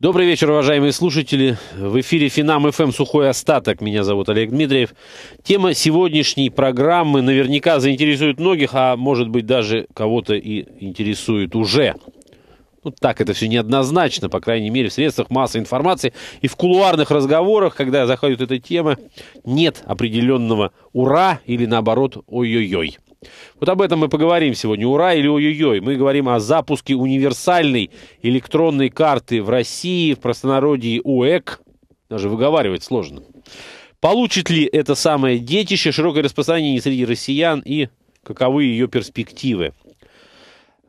Добрый вечер, уважаемые слушатели. В эфире Финам ФМ «Сухой остаток». Меня зовут Олег Дмитриев. Тема сегодняшней программы наверняка заинтересует многих, а может быть даже кого-то и интересует уже. Ну, так это все неоднозначно, по крайней мере, в средствах массовой информации и в кулуарных разговорах, когда заходит эта тема, нет определенного «ура» или наоборот «ой-ой-ой». Вот об этом мы поговорим сегодня. Ура или ой-ой-ой. Мы говорим о запуске универсальной электронной карты в России, в простонародье УЭК. Даже выговаривать сложно. Получит ли это самое детище широкое распространение среди россиян и каковы ее перспективы?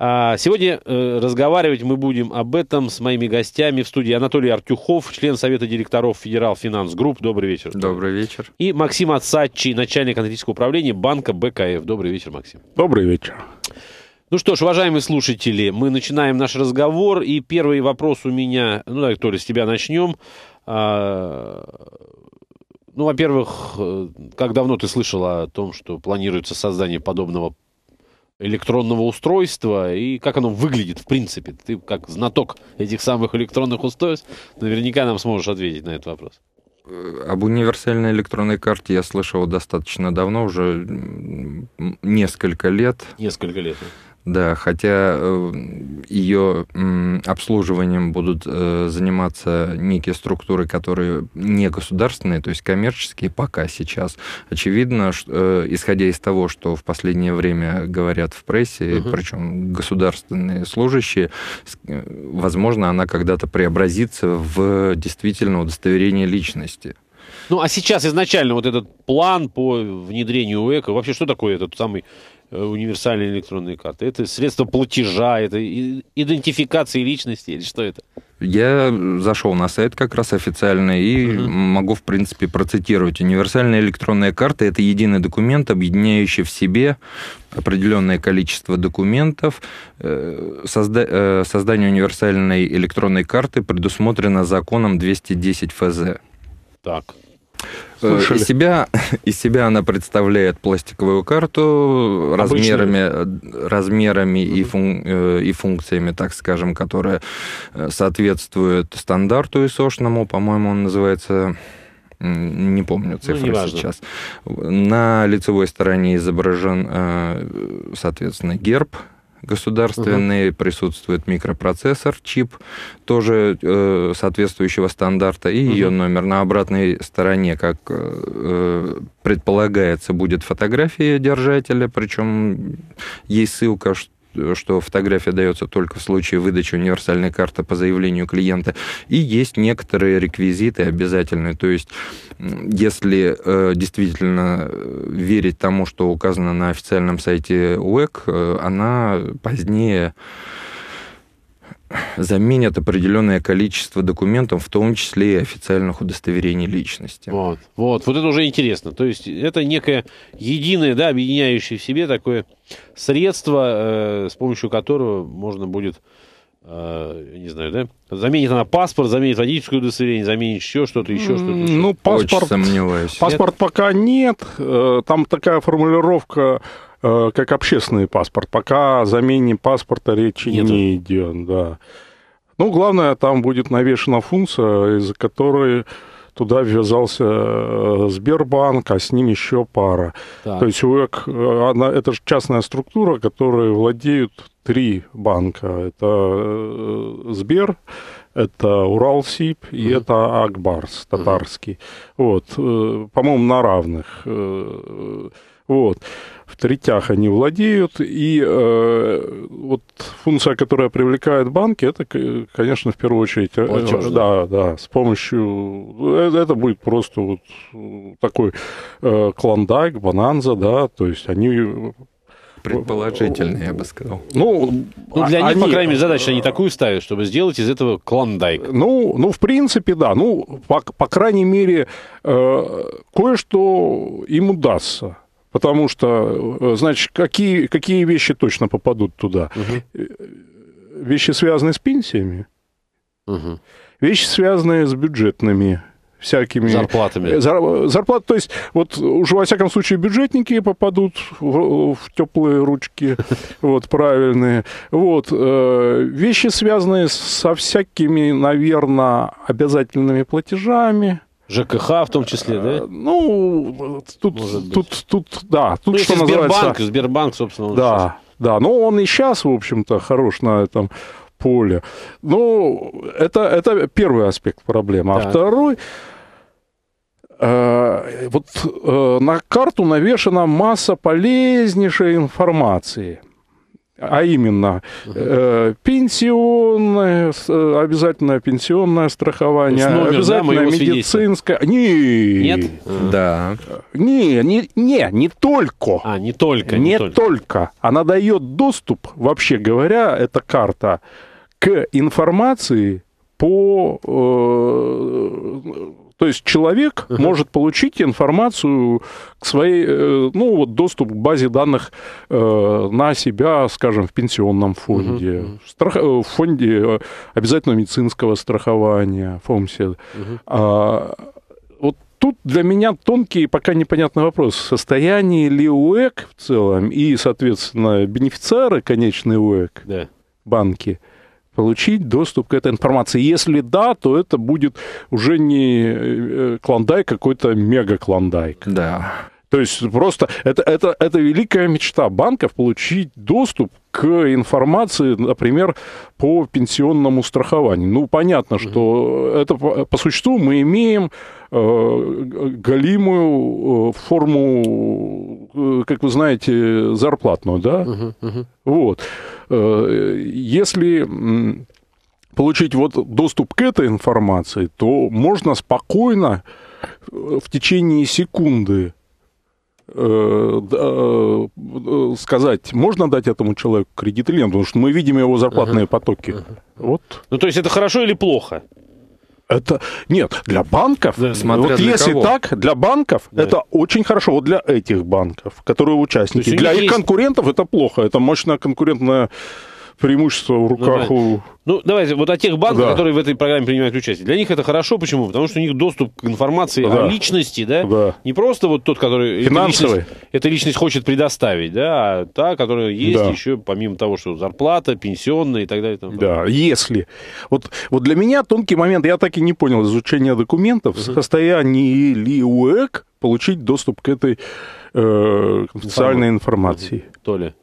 А, сегодня э, разговаривать мы будем об этом с моими гостями в студии Анатолий Артюхов, член Совета директоров Федерал Финанс Групп. Добрый вечер. Добрый вечер. И Максим Ацачи, начальник аналитического управления банка БКФ. Добрый вечер, Максим. Добрый вечер. Ну что ж, уважаемые слушатели, мы начинаем наш разговор. И первый вопрос у меня, ну давай, Толя, с тебя начнем. А, ну, во-первых, э, как давно ты слышал о том, что планируется создание подобного электронного устройства и как оно выглядит в принципе. Ты как знаток этих самых электронных устройств наверняка нам сможешь ответить на этот вопрос. Э, об универсальной электронной карте я слышал достаточно давно, уже несколько лет. Несколько лет. Да. Да, хотя э, ее обслуживанием будут э, заниматься некие структуры, которые не государственные, то есть коммерческие, пока сейчас. Очевидно, что, э, исходя из того, что в последнее время говорят в прессе, угу. причем государственные служащие, возможно, она когда-то преобразится в действительно удостоверение личности. Ну, а сейчас изначально вот этот план по внедрению ЭКО, вообще что такое этот самый Э, универсальные электронные карты? Это средство платежа, это идентификации личности или что это? Я зашел на сайт как раз официально и угу. могу, в принципе, процитировать. Универсальная электронная карта – это единый документ, объединяющий в себе определенное количество документов. Э, созда... Э, создание универсальной электронной карты предусмотрено законом 210 ФЗ. Так. Э, Слушали. Из себя, из себя она представляет пластиковую карту Обычную. размерами, размерами mm-hmm. и, фун, э, и функциями, так скажем, которые э, соответствуют стандарту ИСОшному. По-моему, он называется не помню ну, цифры ну, неважно. сейчас. На лицевой стороне изображен, соответственно, герб государственные, угу. присутствует микропроцессор, чип тоже э, соответствующего стандарта, и угу. ее номер. На обратной стороне, как э, э предполагается, будет фотография держателя, причем есть ссылка, что что фотография дается только в случае выдачи универсальной карты по заявлению клиента. И есть некоторые реквизиты обязательные. То есть, если э, действительно э, верить тому, что указано на официальном сайте УЭК, э, она позднее заменят определенное количество документов, в том числе и официальных удостоверений личности. Вот, вот, вот это уже интересно. То есть это некое единое, да, объединяющее в себе такое средство, э, с помощью которого можно будет а, не знаю, да? Заменит она паспорт, заменит водительское удостоверение, заменит еще что-то, еще что-то. Еще. Ну, паспорт, Очень сомневаюсь. Паспорт нет? пока нет. Э, там такая формулировка э, как общественный паспорт. Пока о замене паспорта речи Нету. не идет, да. Ну, главное, там будет навешена функция, из-за которой туда ввязался э, Сбербанк, а с ним еще пара. Так. То есть УЭК, э, она, это же частная структура, которой владеют три банка. Это э, Сбер, это Уралсиб mm-hmm. и это Акбарс татарский. mm Вот, по-моему, на равных. Вот. В третях они владеют. И э, вот функция, которая привлекает банки, это, конечно, в первую очередь... Платеж, э, да, да, с помощью... Э, э, это будет просто вот э, такой э, клондайк, бананза, да, то есть они Предположительно, я бы сказал. Ну, ну для они, них, по крайней мере, задачу они такую ставят, чтобы сделать из этого клондайк. Ну, ну в принципе, да. Ну, по, по крайней мере, э, кое-что им удастся. Потому что, э, значит, какие, какие вещи точно попадут туда? Угу. Вещи, связанные с пенсиями, угу. вещи, связанные с бюджетными всякими... Э, Зарплатами. Зар, зарплат, то есть, вот уже, во всяком случае, бюджетники попадут в, в теплые ручки, вот, правильные. Вот, э, вещи, связанные со всякими, наверное, обязательными платежами, ЖКХ в том числе, да? Э, ну, тут, тут, тут, да, тут ну, что Сбербанк, Сбербанк, собственно. да, сейчас. да, но ну, он и сейчас, в общем-то, хорош на этом поле. Ну, это, это первый аспект проблемы. Да. А второй, э, вот э, на карту навешена масса полезнейшей информации – а именно э, пенсионное, э, обязательное пенсионное страхование, номер, обязательное да, медицинское. Не, Нет? Да. Не, не, не, не только. А, не только. Не, не только. только. Она дает доступ, вообще говоря, эта карта, к информации по э, то есть человек uh-huh. может получить информацию к своей, э, ну вот доступ к базе данных э, на себя, скажем, в пенсионном фонде, uh-huh. в, страх... Э, в фонде обязательного медицинского страхования, ФОМСе. Uh-huh. А, вот тут для меня тонкий и пока непонятный вопрос. Состояние ли УЭК в целом и, соответственно, бенефициары конечный УЭК, да. банки – получить доступ к этой информации? Если да, то это будет уже не э, э, клондайк, а какой-то мега-клондайк. Да. То есть просто это, это, это великая мечта банков получить доступ к информации, например, по пенсионному страхованию. Ну, понятно, что это по существу мы имеем э, галимую э, форму, э, как вы знаете, зарплатную, да? Вот. Э, если получить вот доступ к этой информации, то можно спокойно э, в течение секунды Э, э, сказать, можно дать этому человеку кредит или нет, потому что мы видим его зарплатные uh-huh. потоки. Uh-huh. Вот. Ну, то есть это хорошо или плохо? Это нет для банков. Да, вот для если кого. так, для банков да. это очень хорошо. Вот для этих банков, которые участники, для их есть... конкурентов это плохо. Это мощная конкурентная преимущество в ну, руках ну, у... Ну, давайте, вот о тех банках, да. которые в этой программе принимают участие. Для них это хорошо, почему? Потому что у них доступ к информации да. о личности, да? да? Не просто вот тот, который... Финансовый. Эта личность, эта личность хочет предоставить, да, а та, которая есть да. еще, помимо того, что зарплата, пенсионная и так далее. Там, да, там. если. Вот, вот для меня тонкий момент, я так и не понял, изучение документов, угу. состоянии ли УЭК получить доступ к этой э, конфиденциальной информации. То ли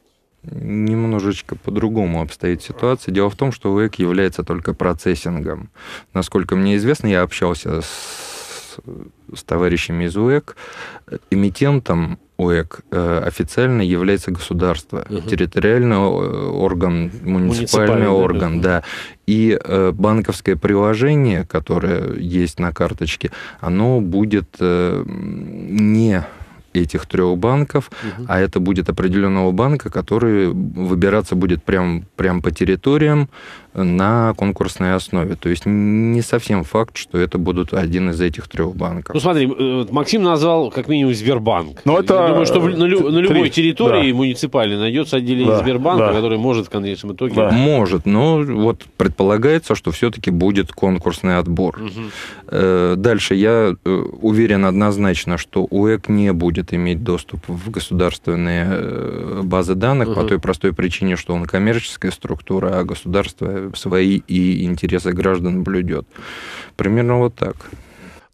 немножечко по-другому обстоит ситуация. Дело в том, что ОЭК является только процессингом. Насколько мне известно, я общался с, с товарищами из УЭК. Эмитентом УЭК э, официально является государство, угу. территориальный э, орган, муниципальный, муниципальный орган, да. да. И э, банковское приложение, которое есть на карточке, оно будет не этих трех банков, угу. а это будет определенного банка, который выбираться будет прям, прям по территориям, на конкурсной основе. То есть не совсем факт, что это будут один из этих трех банков. Ну смотри, э, Максим назвал как минимум Сбербанк. Но ну, это... Я думаю, что на, лю- на любой 3, территории да. муниципальной найдется отделение да, Сбербанка, да. которое может в конечном итоге... Да. Может, но вот предполагается, что все-таки будет конкурсный отбор. Угу. Дальше я э, уверен однозначно, что УЭК не будет иметь доступ в государственные базы данных угу. по той простой причине, что он коммерческая структура, а государство свои и интересы граждан блюдет. Примерно вот так.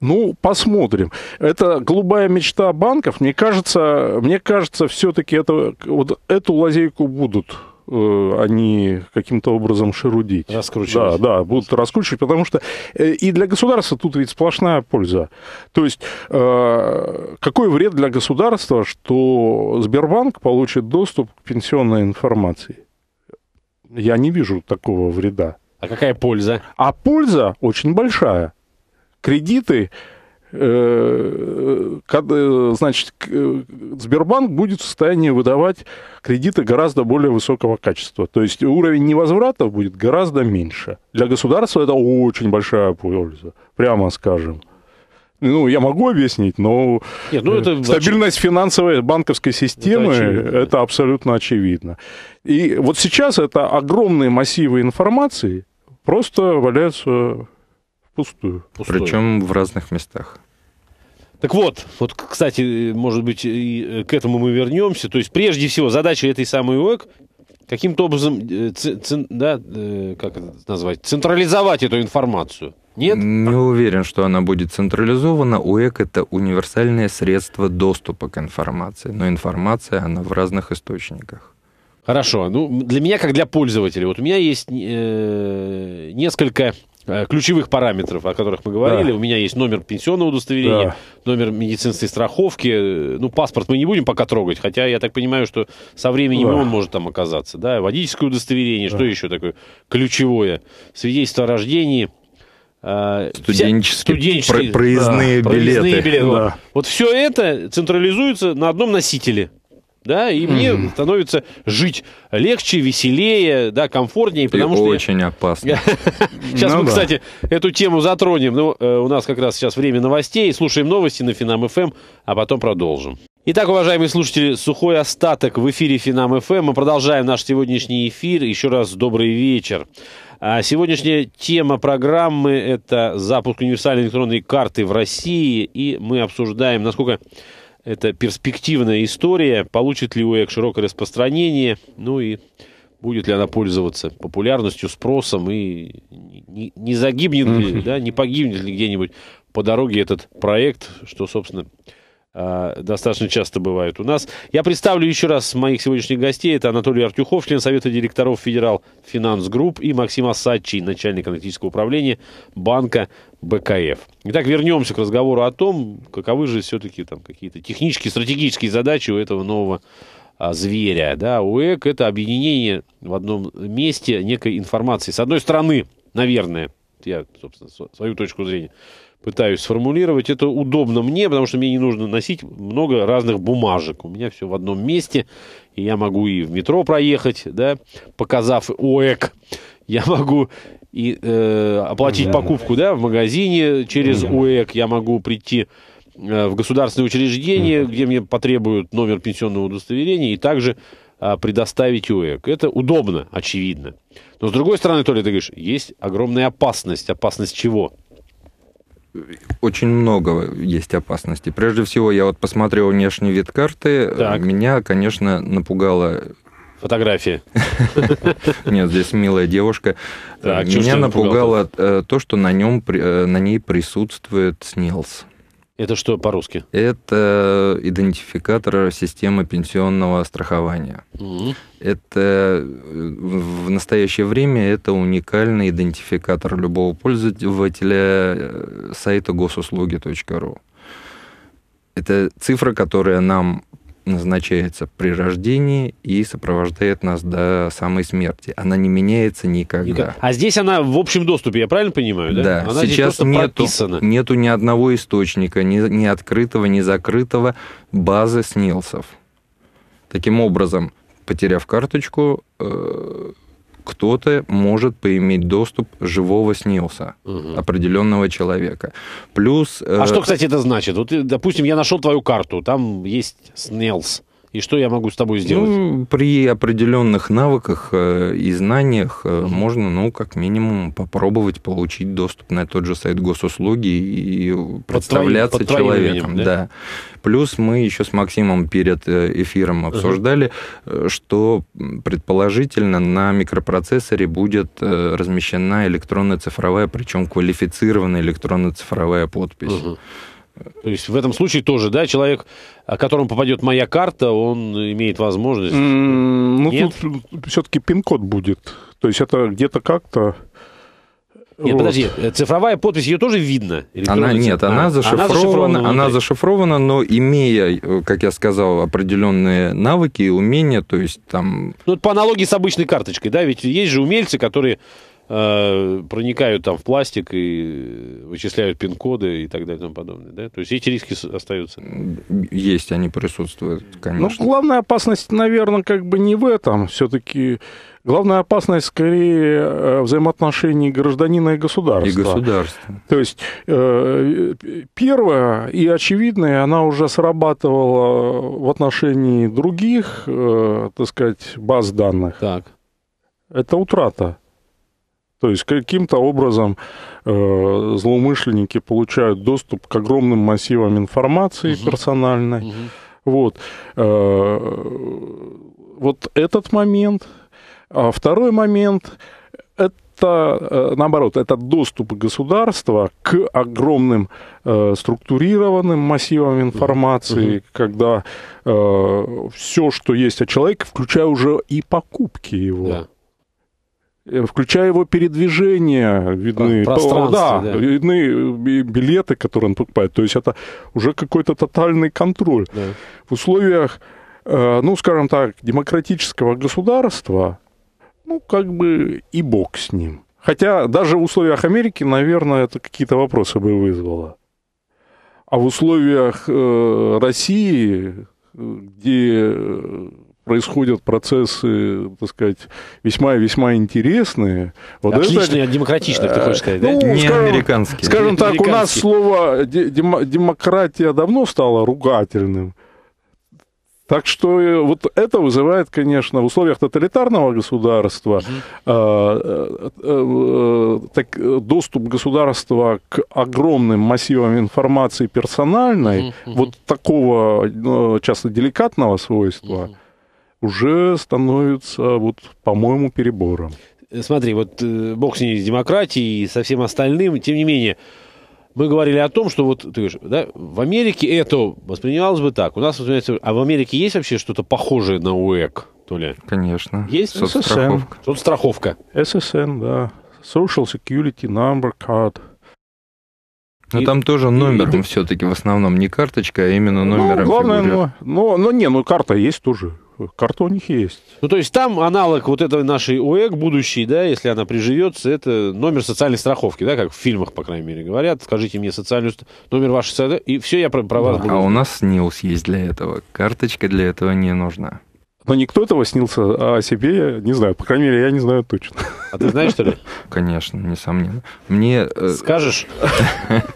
Ну, посмотрим. Это голубая мечта банков. Мне кажется, мне кажется, все-таки это, вот эту лазейку будут э, они каким-то образом шерудить. Раскручивать. Да, да, будут раскручивать, потому что э, и для государства тут ведь сплошная польза. То есть э, какой вред для государства, что Сбербанк получит доступ к пенсионной информации? Я не вижу такого вреда. А какая польза? А польза очень большая. Кредиты, э, э, значит, э, Сбербанк будет в состоянии выдавать кредиты гораздо более высокого качества. То есть уровень невозвратов будет гораздо меньше. Для государства это очень большая польза, прямо скажем. Ну, я могу объяснить, но Нет, ну, это э, стабильность очевидно. финансовой банковской системы это, очевидно. это абсолютно очевидно. И вот сейчас это огромные массивы информации просто валяются впустую. Пустую. Причем в разных местах. Так вот, вот, кстати, может быть, и э, к этому мы вернемся. То есть, прежде всего, задача этой самой ОЭК каким-то образом, э, ц, ц, да, как это назвать, централизовать эту информацию. Нет? Не уверен, что она будет централизована. УЭК – это универсальное средство доступа к информации. Но информация, она в разных источниках. Хорошо. Ну, для меня, как для пользователя, вот у меня есть э, несколько э, ключевых параметров, о которых мы говорили. Да. У меня есть номер пенсионного удостоверения, да. номер медицинской страховки. Ну, паспорт мы не будем пока трогать, хотя я так понимаю, что со временем да. он может там оказаться. Да, водительское удостоверение, да. что еще такое ключевое? Свидетельство о рождении – студенческие, студенческие про проездные да, билеты. Проездные билеты. Да. Вот. вот все это централизуется на одном носителе. Да, и мне mm. становится жить легче, веселее, да, комфортнее, потому и что очень я... опасно. Сейчас ну мы, кстати, эту тему затронем. Ну, э, у нас как раз сейчас время новостей, слушаем новости на Финам ФМ, эм, а потом продолжим. Итак, уважаемые слушатели, сухой остаток в эфире Финам ФМ. Эм. Мы продолжаем наш сегодняшний эфир. Еще раз добрый вечер. А, сегодняшняя тема программы – это запуск универсальной электронной карты в России. И мы обсуждаем, насколько это перспективная история, получит ли УЭК широкое распространение, ну и будет ли она пользоваться популярностью, спросом и не, не загибнет ли, да, не погибнет ли где-нибудь по дороге этот проект, что, собственно, Э, достаточно часто бывают у нас. Я представлю еще раз моих сегодняшних гостей. Это Анатолий Артюхов, член Совета директоров Федерал Финанс Групп и Максим Асачий, начальник аналитического управления банка БКФ. Итак, вернемся к разговору о том, каковы же все-таки там какие-то технические, стратегические задачи у этого нового а, зверя. Да, УЭК – это объединение в одном месте некой информации. С одной стороны, наверное, я, собственно, свою точку зрения, пытаюсь сформулировать. Это удобно мне, потому что мне не нужно носить много разных бумажек. У меня все в одном месте, и я могу и в метро проехать, да, показав ОЭК. Я могу и э, оплатить да, покупку, да. в магазине через да. ОЭК. Я могу прийти э, в государственное учреждение, mm-hmm. где мне потребуют номер пенсионного удостоверения, и также э, предоставить УЭК. Это удобно, очевидно. Но с другой стороны, Толя, ты говоришь, есть огромная опасность. Опасность чего? очень много есть опасностей. Прежде всего, я вот посмотрел внешний вид карты. Так. Меня, конечно, напугало фотографии. Нет, здесь милая девушка. Так, Меня напугало э, то, что на нем э, на ней присутствует снилс. Это что по-русски? Это идентификатор системы пенсионного страхования. mm Это в настоящее время это уникальный идентификатор любого пользователя э, сайта госуслуги.ру. Это цифра, которая нам назначается при рождении и сопровождает нас до самой смерти. Она не меняется никогда. А здесь она в общем доступе, я правильно понимаю? Да. да. Она Сейчас нету, нету ни одного источника, ни, ни открытого, ни закрытого базы снилсов. Таким образом, потеряв карточку, э, кто-то может поиметь доступ живого снилса угу. определенного человека. Плюс... А э... что, кстати, это значит? Вот, допустим, я нашел твою карту, там есть снилс и что я могу с тобой сделать? Ну, при определенных навыках э, и знаниях э, можно, ну, как минимум, попробовать получить доступ на тот же сайт госуслуги и представляться твоим, под человеком. Именем, да? да. Плюс мы еще с Максимом перед э, эфиром обсуждали, uh-huh. что предположительно на микропроцессоре будет размещена электронная цифровая, причем квалифицированная электронная цифровая подпись. Uh-huh. То есть в этом случае тоже, да, человек, которому попадет моя карта, он имеет возможность. Mm, ну, Нет? тут все-таки пин-код будет. То есть это где-то как-то. Нет, вот. подожди, э, цифровая подпись, ее тоже видно? Она нет, цифровая. А, она зашифрована, она зашифрована, она зашифрована, но имея, э, как я сказал, определенные навыки и умения, то есть там... Ну, по аналогии с обычной карточкой, да, ведь есть же умельцы, которые Э, проникают там в пластик и вычисляют пин-коды и так далее и тому подобное. Да? То есть эти риски остаются. Есть, они присутствуют, конечно. Ну, главная опасность, наверное, как бы не в этом. Все-таки главная опасность скорее э, взаимоотношений гражданина и государства. И государства. То есть э, первое и очевидное, она уже срабатывала в отношении других, так сказать, баз данных. Так. Это утрата то есть каким-то образом э, злоумышленники получают доступ к огромным массивам информации угу. персональной. Угу. Вот. Э, вот этот момент. А второй момент это, э, наоборот, это доступ государства к огромным э, структурированным массивам информации, mm-hmm. когда э, все, что есть о человеке, включая уже и покупки его. Yeah. Э, включая его передвижение, видны, да, да. видны э, билеты, которые он покупает. То есть это уже какой-то тотальный контроль. Да. В условиях, э, ну, скажем так, демократического государства, ну, как бы и бог с ним. Хотя даже в условиях Америки, наверное, это какие-то вопросы бы вызвало. А в условиях э, России, где происходят процессы, так сказать, весьма и весьма интересные. Вот Отличные, это... демократичные, ты хочешь сказать, да? Ну, Не скажем, американские. Скажем так, у нас слово демократия давно стало ругательным. Так что э, вот это вызывает, конечно, в условиях тоталитарного государства э, э, так, доступ государства к огромным массивам информации персональной, вот такого часто деликатного свойства уже становится, вот, по-моему, перебором. Э, смотри, вот э, бог с ней с демократией и со всем остальным, тем не менее, мы говорили о том, что вот ты говоришь, да, в Америке это воспринималось бы так. У нас воспринимается, а в Америке есть вообще что-то похожее на УЭК, то ли? Конечно. Есть соцстраховка. ССН. страховка? ССН, да. Social Security Number Card. Но и, там тоже номером это... все-таки в основном не карточка, а именно ну, номером. Ну, главное, ну, но, ну, но, но не, ну карта есть тоже. Карта есть. Ну, то есть там аналог вот этой нашей ОЭК будущей, да, если она приживется, это номер социальной страховки, да, как в фильмах, по крайней мере, говорят. Скажите мне социальную номер вашей социальной и все, я про, про вас да. буду. А у нас НИЛС есть для этого. Карточка для этого не нужна. Но никто этого снился, а о себе я не знаю. По крайней мере, я не знаю точно. А ты знаешь, что ли? Конечно, несомненно. Мне... Э, Скажешь?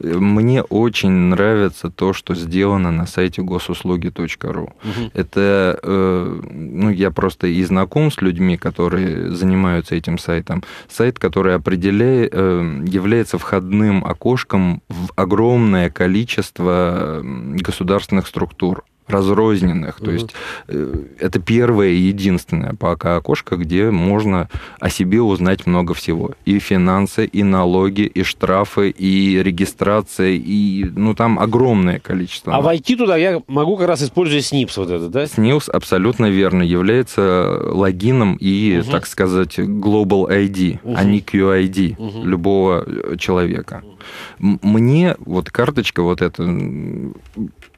Мне очень нравится то, что сделано на сайте госуслуги.ру. Угу. Это, э, ну, я просто и знаком с людьми, которые занимаются этим сайтом. Сайт, который определяет, э, является входным окошком в огромное количество государственных структур разрозненных. Угу. То есть э, это первое и единственное пока окошко, где можно о себе узнать много всего. И финансы, и налоги, и штрафы, и регистрация, и ну там огромное количество. А войти туда я могу как раз используя СНИПС вот это, да? СНИПС абсолютно верно. Является э, логином и, угу. так сказать, Global ID, угу. а не QID угу. любого э, человека. Мне вот карточка вот эта,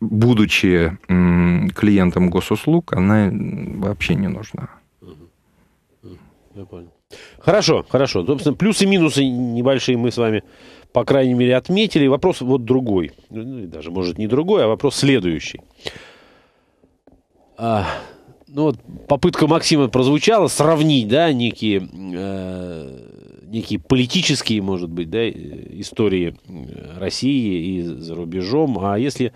будучи клиентам госуслуг, она вообще не нужна. Я понял. Хорошо, хорошо. Собственно, плюсы-минусы небольшие мы с вами, по крайней мере, отметили. Вопрос вот другой. Ну, даже, может, не другой, а вопрос следующий. А, ну вот попытка Максима прозвучала сравнить, да, некие, э, некие политические, может быть, да, э, истории э, России и за рубежом. А если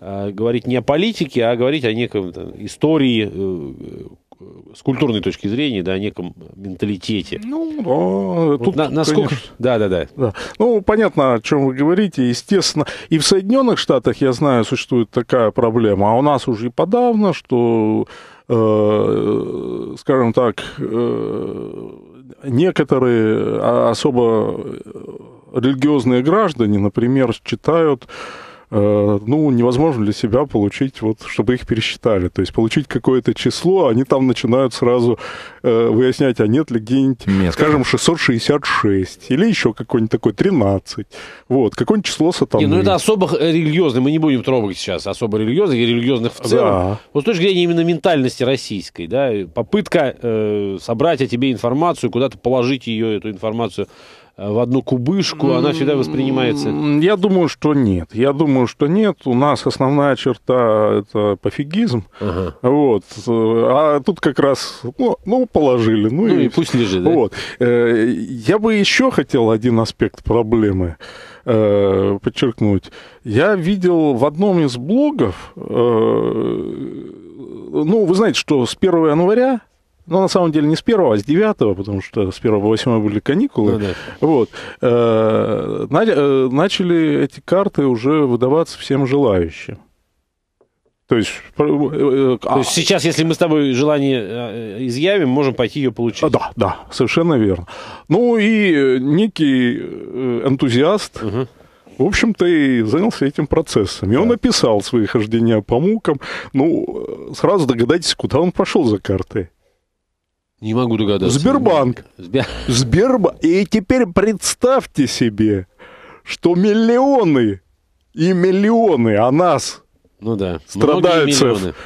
Э, говорить не о политике, а говорить о неком э, истории, э, с культурной точки зрения, да, о неком менталитете. Ну, да, тут, На, насколько... Да, да, да, да. Ну, понятно, о чем вы говорите, естественно. И в Соединенных Штатах, я знаю, существует такая проблема, а у нас уже и подавно, что, э, скажем так, э, некоторые а, особо религиозные граждане, например, читают Э, ну, невозможно для себя получить, вот, чтобы их пересчитали. То есть получить какое-то число, они там начинают сразу э, выяснять, а нет ли где-нибудь, нет. скажем, 666 или еще какой-нибудь такой 13. Вот, какое-нибудь число сатаны. Не, ну это особо религиозно, мы не будем трогать сейчас особо религиозных и религиозных в целом. Да. Вот с точки зрения именно ментальности российской, да, попытка э, собрать о тебе информацию, куда-то положить ее, эту информацию в одну кубышку, она всегда воспринимается? Я думаю, что нет. Я думаю, что нет. У нас основная черта – это пофигизм. Ага. Вот. А тут как раз, ну, ну положили. Ну, ну и, и пусть лежит. Да? Вот. Э, я бы еще хотел один аспект проблемы э, подчеркнуть. Я видел в одном из блогов, э, ну, вы знаете, что с 1 января ну, на самом деле не с первого, а с девятого, потому что с первого по восьмой были каникулы. Ну, да. Вот. Э, э, начали эти карты уже выдаваться всем желающим. То есть, э, То а есть сейчас, если мы с тобой желание изъявим, можем пойти ее получить. Да, да, совершенно верно. Ну и некий энтузиаст, угу. в общем-то, и занялся этим процессом. И да. он описал свои хождения по мукам. Ну, сразу догадайтесь, куда он пошел за картой. Не могу догадаться. Сбербанк. Сбер... Сбербанк. И теперь представьте себе, что миллионы и миллионы, а нас, ну да. страдальцев,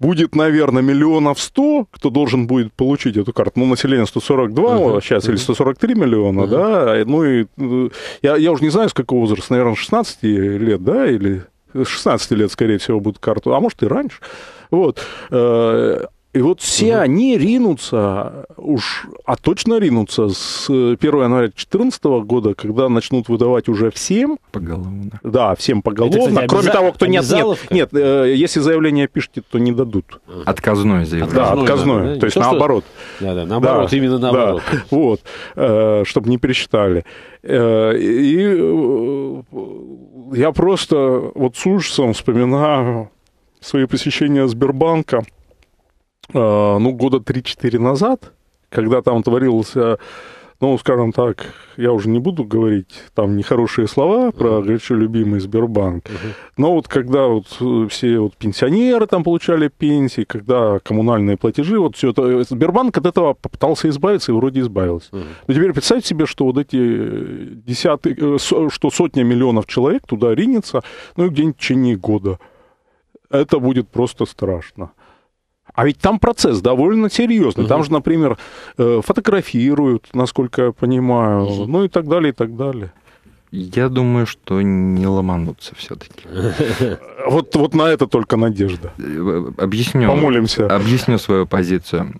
будет, наверное, миллионов сто, кто должен будет получить эту карту. Ну, население 142 uh-huh. А сейчас, uh-huh. или 143 миллиона, uh-huh. да. Ну и э, я, я уже не знаю, с какого возраста, наверное, 16 лет, да, или 16 лет, скорее всего, будут карту, а может и раньше. Вот. Э, и вот все угу. они ринутся, уж, а точно ринутся с 1 э, января 2014 года, когда начнут выдавать уже всем. Поголовно. Да, всем поголовно. Это, кстати, кроме обяза... того, кто нет, нет, э, нет, если заявление пишете, то не дадут. Отказное заявление. Да, отказное. Да, То есть то, наоборот. Что... Да, да, наоборот, да, именно наоборот. Да. Вот, э, чтобы не пересчитали. и я просто вот с ужасом вспоминаю свои посещения Сбербанка. А, ну, года 3-4 назад, когда там творился, ну, скажем так, я уже не буду говорить там нехорошие слова про uh-huh. горячо любимый Сбербанк, uh-huh. но вот когда вот все вот пенсионеры там получали пенсии, когда коммунальные платежи, вот все это, э, Сбербанк от этого попытался избавиться и вроде избавился. Uh-huh. Но теперь представьте себе, что вот эти десятки, э, что сотня миллионов человек туда ринется, ну, где-нибудь в течение года. Это будет просто страшно. А ведь там процесс довольно серьезный. Там же, например, э, фотографируют, насколько я понимаю, ну и так далее, и так далее. Я думаю, что не ломанутся все-таки. Вот, вот на это только надежда. Э, объясню. Помолимся. Объясню свою позицию.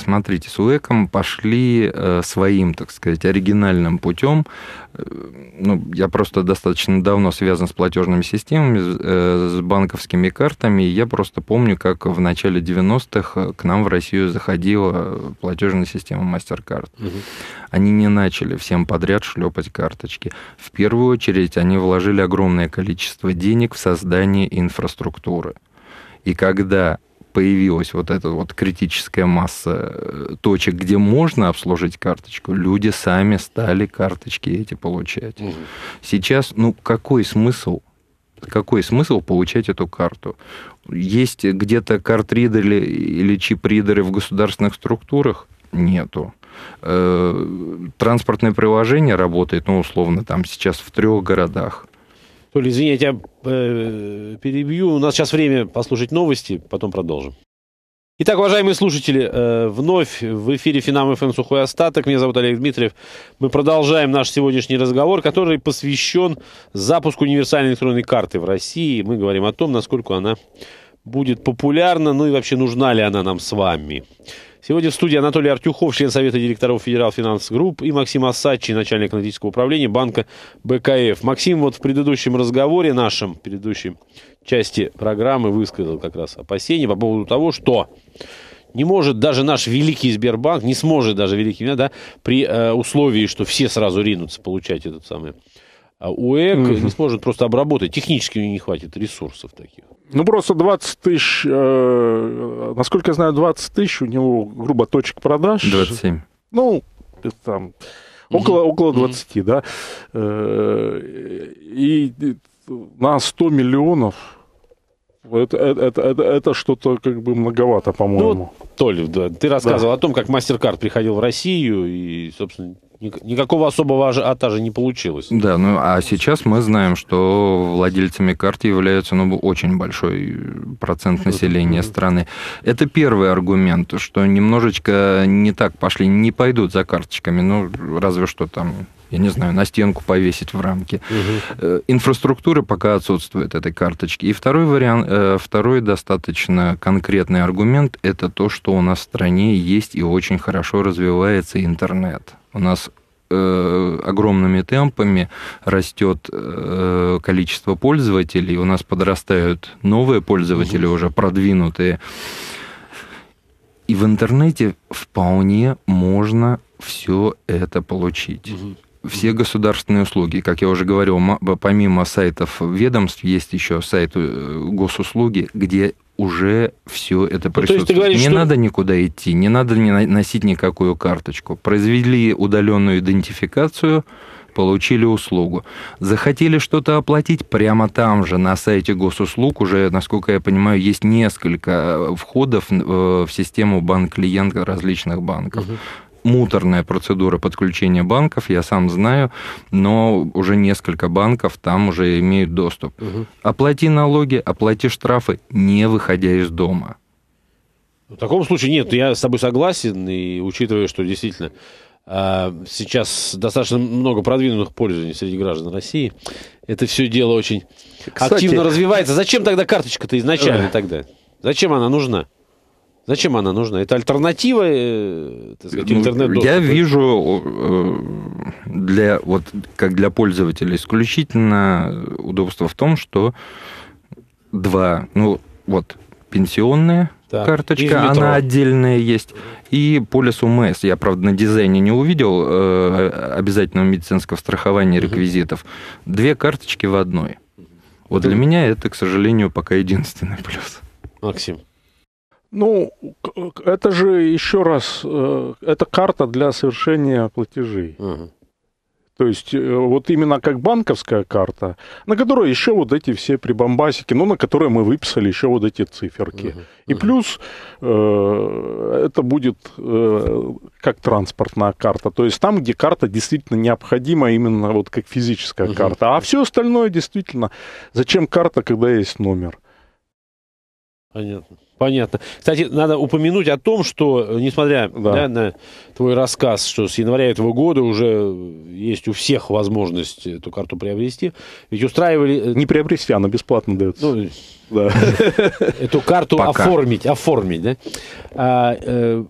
Смотрите, с Уэком пошли э, своим, так сказать, оригинальным путем. Э, ну, я просто достаточно давно связан с платежными системами, с банковскими картами. и Я просто помню, как в начале 90-х к нам в Россию заходила платежная система MasterCard. Угу. Они не начали всем подряд шлепать карточки. В первую очередь они вложили огромное количество денег в создание инфраструктуры. И когда появилась вот эта вот критическая масса э, точек, где можно обслужить карточку, люди сами стали карточки эти получать. Угу. Сейчас, ну какой смысл? Какой смысл получать эту карту? Есть где-то картридеры или чипридеры в государственных структурах? Нету. Э, транспортное приложение работает, ну, условно, там сейчас в трех городах. Толь, извини, я тебя э, перебью. У нас сейчас время послушать новости, потом продолжим. Итак, уважаемые слушатели, э, вновь в эфире Финам ФМ Сухой Остаток. Меня зовут Олег Дмитриев. Мы продолжаем наш сегодняшний разговор, который посвящен запуску универсальной электронной карты в России. Мы говорим о том, насколько она будет популярна, ну и вообще нужна ли она нам с вами. Сегодня в студии Анатолий Артюхов, член Совета директоров Федерал Финанс Групп, и Максим Асачи, начальник аналитического управления банка БКФ. Максим вот в предыдущем разговоре нашем, предыдущей части программы высказал как раз опасения по поводу того, что не может даже наш великий Сбербанк, не сможет даже великий, да, при э, условии, что все сразу ринутся получать этот самый а УЭК угу. не сможет просто обработать. Технически не хватит ресурсов таких. Ну, просто 20 тысяч, э, насколько я знаю, 20 тысяч у него, грубо, точек продаж. 27. Ну, там, около, угу. около 20, угу. да. Э, и на 100 миллионов это, э, это, это, это что-то как бы многовато, по-моему. Ну, Толь, да, ты рассказывал да. о том, как MasterCard приходил в Россию и, собственно, Никакого особого ажиотажа не получилось. Да, ну а сейчас мы знаем, что владельцами карты являются ну, очень большой процент населения страны. Это первый аргумент, что немножечко не так пошли, не пойдут за карточками, ну разве что там я не знаю, на стенку повесить в рамке. Угу. Э, инфраструктура пока отсутствует этой карточки. И второй вариант, э, второй достаточно конкретный аргумент, это то, что у нас в стране есть и очень хорошо развивается интернет. У нас э, огромными темпами растет э, количество пользователей, у нас подрастают новые пользователи уже продвинутые. И в интернете вполне можно все это получить. все государственные услуги. Как я уже говорил, помимо сайтов ведомств есть еще сайт э, госуслуги, где уже все это происходит. Ну, то есть говоришь, не что... надо никуда идти, не надо не носить никакую карточку. Произвели удаленную идентификацию, получили услугу. Захотели что-то оплатить прямо там же, на сайте госуслуг, уже, насколько я понимаю, есть несколько э, входов э, в систему банк-клиент различных банков. Угу муторная процедура подключения банков, я сам знаю, но уже несколько банков там уже имеют доступ. Угу. Оплати налоги, оплати штрафы, не выходя из дома. В таком случае нет, я с тобой согласен, и учитывая, что действительно а, сейчас достаточно много продвинутых пользователей среди граждан России. Это все дело очень Кстати, активно развивается. Зачем тогда карточка-то изначально тогда? Зачем она нужна? Зачем она нужна? Это альтернатива, э, так сказать, ну, интернет -доступа. Я вижу э, для, вот, как для пользователя исключительно удобство в том, что два, ну вот, пенсионные так, карточка, она отдельная есть, и полис УМС. Я, правда, на дизайне не увидел э, обязательного медицинского страхования реквизитов. Две карточки в одной. Вот для меня это, к сожалению, пока единственный плюс. Максим. Ну, это же еще раз, э, это карта для совершения платежей. Угу. То есть э, вот именно как банковская карта, на которой еще вот эти все прибамбасики, ну, на которые мы выписали еще вот эти циферки. Uh-huh, uh-huh. И плюс э, это будет э, как транспортная карта, то есть там, где карта действительно необходима именно вот как физическая uh-huh. карта. А все остальное действительно, зачем карта, когда есть номер? Понятно. Понятно. Кстати, надо упомянуть о том, что, э, несмотря да. Да, на твой рассказ, что с января этого года уже есть у всех возможность эту карту приобрести, ведь устраивали... Э, Не приобрести, она бесплатно дается. Ну, да. Эту карту Пока. оформить, оформить, да? А, э,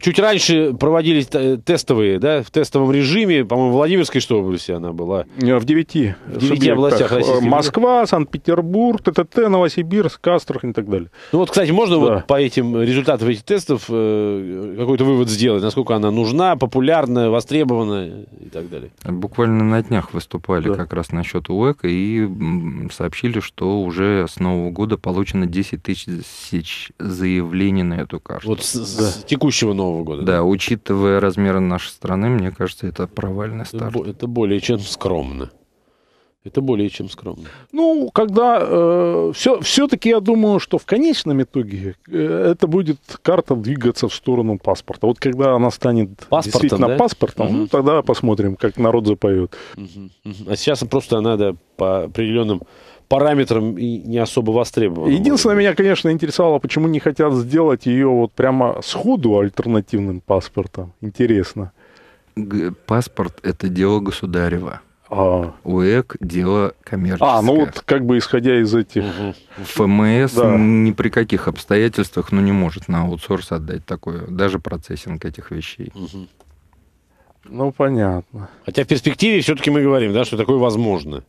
чуть раньше проводились тестовые, да, в тестовом режиме, по-моему, в Владимирской что области она была? Э, в девяти. В девяти областях э, России. Москва, Санкт-Петербург, ТТТ, Новосибирск, Астрахань и так далее. Ну вот, кстати, можно да. вот по этим результатам этих тестов э, какой-то вывод сделать, насколько она нужна, популярна, востребована и так далее? Буквально на днях выступали да. как раз насчет УЭК и сообщили, что уже с нового года получено 10 тысяч заявлений на эту карту. Вот с, да. с текущего Нового года. Да, да, учитывая размеры нашей страны, мне кажется, это провальный старт. Это, это более чем скромно. Это более чем скромно. Ну, когда э, все, все-таки я думаю, что в конечном итоге э, это будет карта двигаться в сторону паспорта. Вот когда она станет паспортом, действительно да? паспортом, угу. ну, тогда посмотрим, как народ запоет. угу. А сейчас просто надо по определенным параметрам и не особо востребована. Единственное, меня, конечно, интересовало, почему не хотят сделать ее вот прямо сходу альтернативным паспортом. Интересно. Паспорт – это дело государева. А. УЭК – дело коммерческое. А, ну вот как бы исходя из этих... ФМС да. ни при каких обстоятельствах, ну, не может на аутсорс отдать такое, даже процессинг этих вещей. Угу. Ну, понятно. Хотя в перспективе все-таки мы говорим, да, что такое возможно.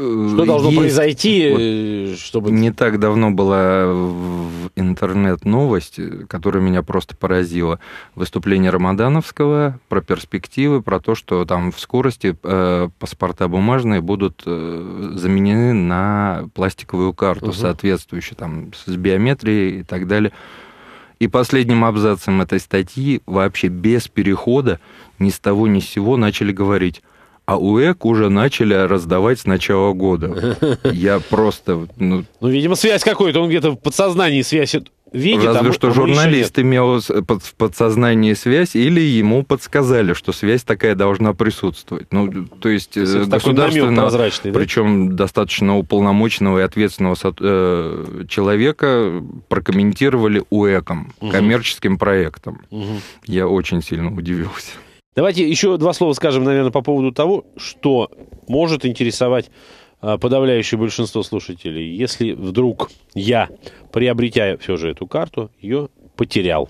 Что должно есть... произойти, э, вот чтобы... Не так давно была в интернет-новость, которая меня просто поразила. Выступление Рамадановского про перспективы, про то, что там в скорости э, паспорта бумажные будут э, заменены на пластиковую карту, угу. соответствующую там с биометрией и так далее. И последним абзацем этой статьи вообще без перехода ни с того ни с сего начали говорить – а УЭК уже начали раздавать с начала года. Я просто... Ну, ну видимо, связь какой-то, он где-то в подсознании связь видит. А Разве а что а журналист имел в подсознании связь, или ему подсказали, что связь такая должна присутствовать. Ну, то есть, то есть э, государственного, причем достаточно уполномоченного и ответственного э, человека прокомментировали УЭКом, угу. коммерческим проектом. Угу. Я очень сильно удивился. Давайте еще два слова скажем, наверное, по поводу того, что может интересовать а, подавляющее большинство слушателей. Если вдруг я, приобретя все же эту карту, ее потерял.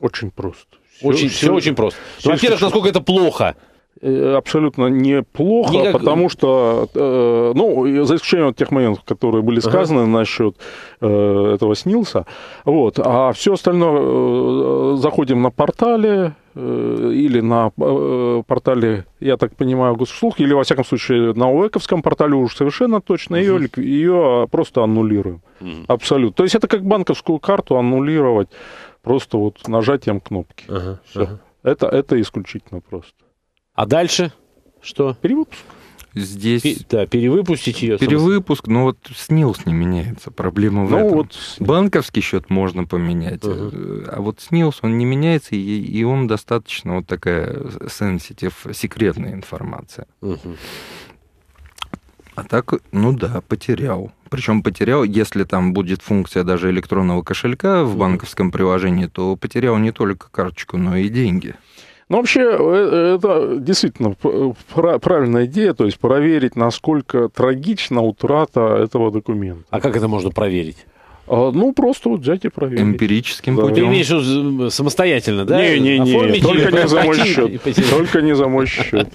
Очень просто. Все, очень, все, все очень просто. Ну, во-первых, насколько это плохо. Э, абсолютно неплохо, Никак... потому что, э, ну, за исключением тех моментов, которые были сказаны ага. насчет э, этого снился, вот, а все остальное э, заходим на портале э, или на э, портале, я так понимаю, госуслуг, или, во всяком случае, на УЭКовском портале уже совершенно точно, ее, ее просто аннулируем. Угу. Абсолютно. То есть это как банковскую карту аннулировать просто вот нажатием кнопки. Ага, все. Ага. Это, это исключительно просто. А дальше что? Перевыпуск. Здесь... Пе- да, перевыпустить ее. Перевыпуск, но ну вот СНИЛС не меняется. Проблема в ну, этом. Вот... Банковский счет можно поменять, uh-huh. а вот СНИЛС, он не меняется, и, и он достаточно вот такая сенситив, секретная информация. Uh-huh. А так, ну да, потерял. Причем потерял, если там будет функция даже электронного кошелька в банковском приложении, то потерял не только карточку, но и деньги. Ну, вообще, э, это действительно правильная идея, то есть проверить, насколько трагична утрата этого документа. А как это можно проверить? А, ну, просто вот взять и проверить. Эмпирическим да. путем. Ты имеешь в виду э, самостоятельно, да? Не-не-не, только, не только не за мой счет. Только не за мой счет.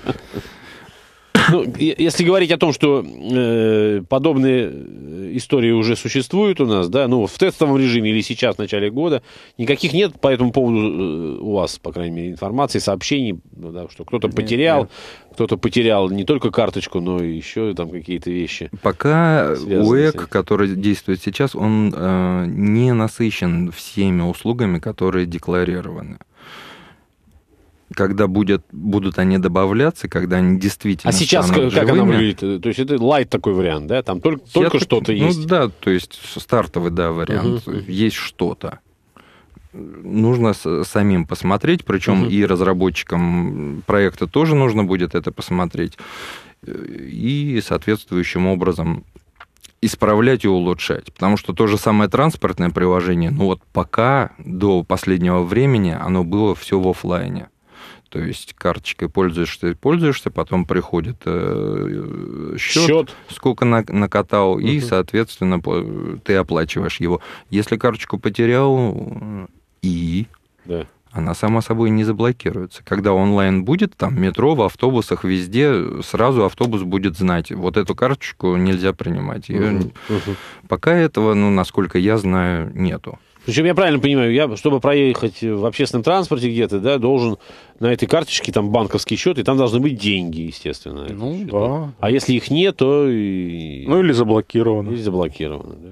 Ну, если говорить о том, что э, подобные э, истории уже существуют у нас, да, ну, в тестовом режиме или сейчас, в начале года, никаких нет по этому поводу э, у вас, по крайней мере, информации, сообщений, ну, да, что кто-то потерял, кто-то потерял не только карточку, но и еще там какие-то вещи. Пока УЭК, который действует сейчас, он э, не насыщен всеми услугами, которые декларированы когда будет, будут они добавляться, когда они действительно А сейчас станут как живыми, она выглядит? То есть это лайт такой вариант, да? Там только, только так, что-то ну есть? Ну да, то есть стартовый, да, вариант. Угу. Есть что-то. Нужно самим посмотреть, причем угу. и разработчикам проекта тоже нужно будет это посмотреть. Э, и соответствующим образом исправлять и улучшать. Потому что то же самое транспортное приложение, ну вот пока до последнего времени оно было все в офлайне. То есть карточкой пользуешься, пользуешься, потом приходит э, счет, счет, сколько на, накатал, угу. и, соответственно, ты оплачиваешь его. Если карточку потерял, и да. она сама собой не заблокируется. Когда онлайн будет, там метро, в автобусах, везде, сразу автобус будет знать, вот эту карточку нельзя принимать. Ее... Угу. Пока этого, ну, насколько я знаю, нету. Причем я правильно понимаю, я, чтобы проехать в общественном транспорте где-то, да, должен на этой карточке там банковский счет, и там должны быть деньги, естественно. Ну, да. А если их нет, то... И... Ну, или заблокировано. Или заблокировано, да.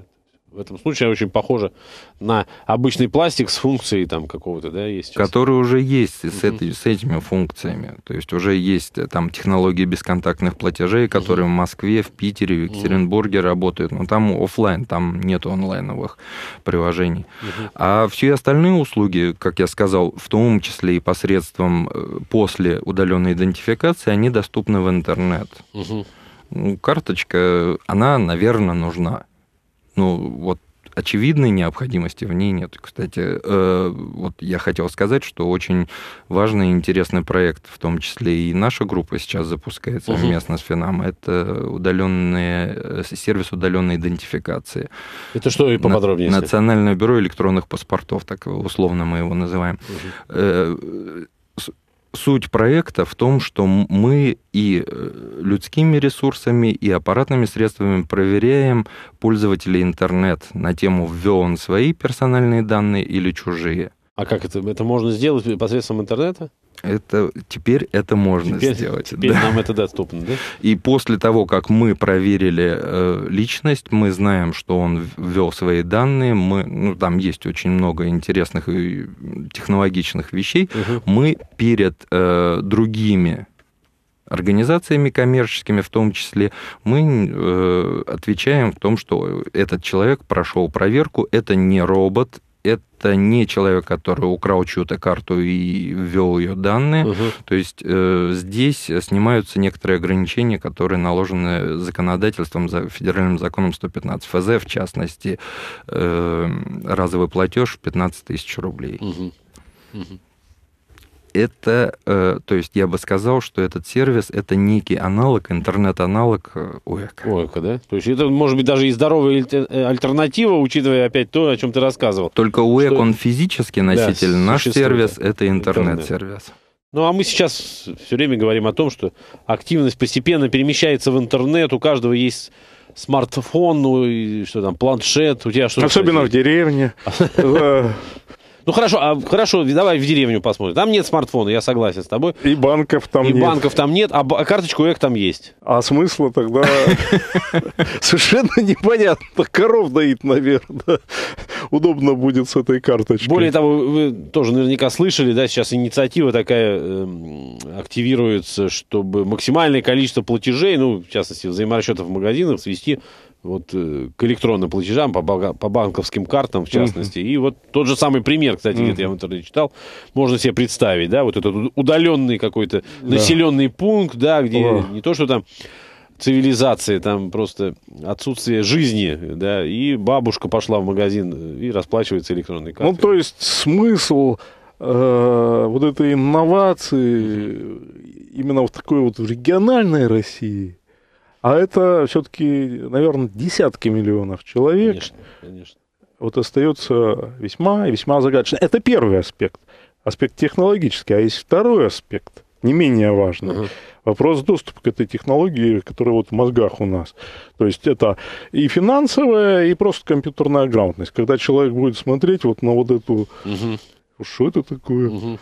В этом случае очень похоже на обычный пластик с функцией там какого-то, да, есть. Сейчас. Который уже есть с, uh-huh. этой, с этими функциями. То есть уже есть э, там технологии бесконтактных платежей, которые uh-huh. в Москве, в Питере, в Екатеринбурге uh-huh. работают. Но там офлайн, там нет онлайновых приложений. Uh-huh. А все остальные услуги, как я сказал, в том числе и посредством э, после удаленной идентификации, они доступны в интернет. Uh-huh. Карточка, она, наверное, нужна ну, вот очевидной необходимости в ней нет. Кстати, э, вот я хотел сказать, что очень важный и интересный проект, в том числе и наша группа сейчас запускается совместно угу. с Фином, это удаленные, э, сервис удаленной идентификации. Это что и поподробнее? На, Национальное бюро электронных паспортов, так условно мы его называем. Угу. Э, суть проекта в том, что мы и э, людскими ресурсами, и аппаратными средствами проверяем пользователей интернет на тему, ввел он свои персональные данные или чужие. А как это? Это можно сделать посредством интернета? Это теперь это можно теперь, сделать. Теперь да. нам это доступно, да? И после того, как мы проверили э, личность, мы знаем, что он ввел свои данные. Мы, ну, там есть очень много интересных и технологичных вещей. Угу. Мы перед э, другими организациями коммерческими в том числе, мы э, отвечаем в том, что этот человек прошел проверку, это не робот, это не человек, который украл чью-то карту и ввел ее данные. Угу. То есть э, здесь снимаются некоторые ограничения, которые наложены законодательством, за федеральным законом 115 ФЗ, в частности, э, разовый платеж в 15 тысяч рублей. Угу. Угу это, э, то есть я бы сказал, что этот сервис это некий аналог, интернет-аналог э, ОЭКа. ОЭКа, да? То есть это может быть даже и здоровая э, альтернатива, учитывая опять то, о чем ты рассказывал. Только ОЭК, что... он физически носитель, да, наш сервис это интернет-сервис. интернет сервис ну, а мы сейчас все время говорим о том, что активность постепенно перемещается в интернет, у каждого есть смартфон, ну и что там, планшет, у тебя что Особенно в деревне. Ну хорошо, а хорошо, давай в деревню посмотрим. Там нет смартфона, я согласен с тобой. И банков там и нет. И банков там нет, а, а карточку ЭК там есть. А смысла тогда совершенно непонятно. Коров дают, наверное. Удобно будет с этой карточкой. Более того, вы тоже наверняка слышали, да, сейчас инициатива такая эм, активируется, чтобы максимальное количество платежей, ну, в частности, взаиморасчетов в магазинах, свести вот э, к электронным платежам, по, по банковским картам, в частности. Uh-huh. И вот тот же самый пример, кстати, uh-huh. где-то я в интернете читал, можно себе представить, да, вот этот удаленный какой-то да. населенный пункт, да, где uh-huh. не то, что там цивилизации, там просто отсутствие жизни, да, и бабушка пошла в магазин э, и расплачивается электронной ну, картой. Ну, то есть смысл э, вот этой инновации именно в такой вот региональной России – а это все-таки, наверное, десятки миллионов человек. Конечно, конечно. Вот остается весьма и весьма загадочно. Это первый аспект. Аспект технологический. А есть второй аспект, не менее важный. Угу. Вопрос доступа к этой технологии, которая вот в мозгах у нас. То есть это и финансовая, и просто компьютерная грамотность. Когда человек будет смотреть вот на вот эту... Угу. Что это такое? Угу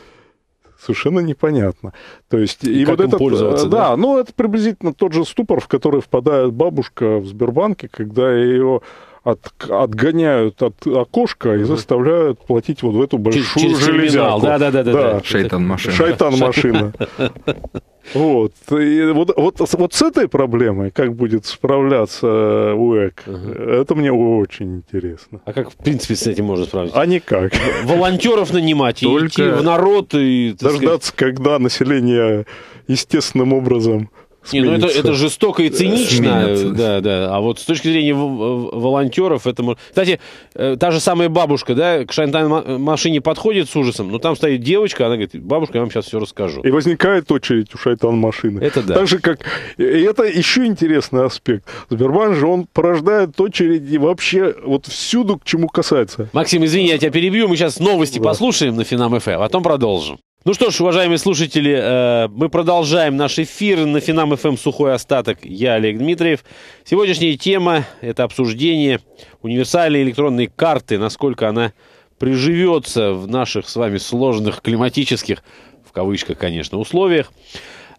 совершенно непонятно. То есть, и, и как вот им этот, пользоваться, э, да, да, ну это приблизительно тот же ступор, в который впадает бабушка в Сбербанке, когда ее от, отгоняют от окошка и заставляют платить вот в эту большую Через железяку. Терминал. Да, да, да, да, да. Шайтан машина. Шайтан машина. Вот. И вот, вот, вот с этой проблемой, как будет справляться э, УЭК, угу. это мне очень интересно. А как, в принципе, с этим можно справиться? А никак. Волонтеров нанимать Только идти в народ. И, Дождаться, сказать... когда население естественным образом не, ну это, это жестоко и цинично. Сменится. Да, да. А вот с точки зрения волонтеров, это может... Кстати, э, та же самая бабушка, да, к Шайнтайн машине подходит с ужасом, но там стоит девочка, она говорит, бабушка, я вам сейчас все расскажу. И возникает очередь у Шайтан машины. Это да. Так же, как... И это еще интересный аспект. Сбербанк же, он порождает очередь и вообще вот всюду, к чему касается. Максим, извини, я тебя перебью, мы сейчас новости да. послушаем на Финам ФМ, эм, а потом продолжим. Ну что ж, уважаемые слушатели, э, мы продолжаем наш эфир на Финам ФМ эм «Сухой остаток». Я Олег Дмитриев. Сегодняшняя тема – это обсуждение универсальной электронной карты, насколько она приживется в наших с вами сложных климатических, в кавычках, конечно, условиях.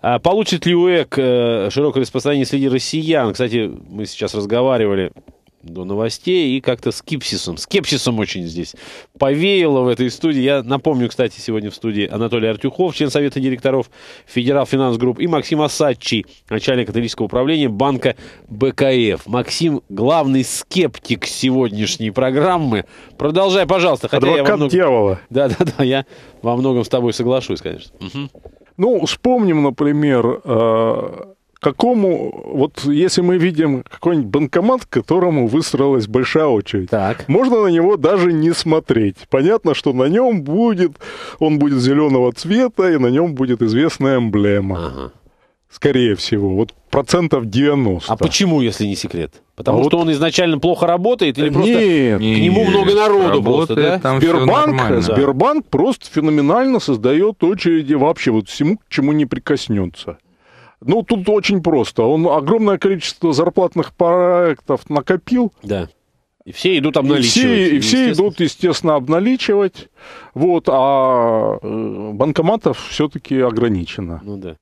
А получит ли УЭК э, широкое распространение среди россиян? Кстати, мы сейчас разговаривали до новостей и как-то скепсисом. Скепсисом очень здесь повеяло в этой студии. Я напомню, кстати, сегодня в студии Анатолий Артюхов, член Совета директоров Федерал Финанс Групп, и Максим Асадчий, начальник католического управления банка БКФ. Максим, главный скептик сегодняшней программы. Продолжай, пожалуйста. Хотя Адвокат я многом... дьявола. Да-да-да, я во многом с тобой соглашусь, конечно. Угу. Ну, вспомним, например, э, какому, вот если мы видим какой-нибудь банкомат, к которому выстроилась большая очередь, так. можно на него даже не смотреть. Понятно, что на нем будет, он будет зеленого цвета, и на нем будет известная эмблема. Ага. Скорее всего, вот процентов 90. А почему, если не секрет? Потому а что вот... он изначально плохо работает или просто нет, к нему нет, много народу работает, просто, да? Сбербанк, Сбербанк да. просто феноменально создает очереди вообще вот всему, к чему не прикоснется. Ну, тут очень просто. Он огромное количество зарплатных проектов накопил. Да. И все идут обналичивать. И все, и все идут, естественно, обналичивать. Вот, а э, банкоматов все-таки ограничено. Ну да.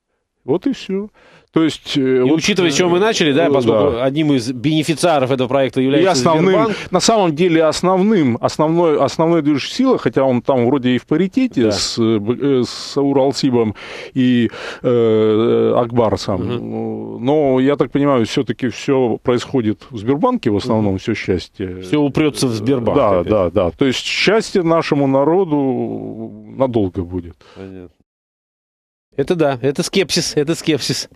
Вот и все. То есть, э, и вот, учитывая, с чего э, мы начали, да, э, поскольку да. одним из бенефициаров этого проекта является и основным, Сбербанк. На самом деле основным, основной, основной движущей силой, хотя он там вроде и в паритете да. с, с Уралсибом и э, Акбарсом, угу. но я так понимаю, все-таки все происходит в Сбербанке в основном, все счастье. Все упрется в Сбербанк. Да, опять. да, да. То есть счастье нашему народу надолго будет. Понятно. Это да, это скепсис, это скепсис.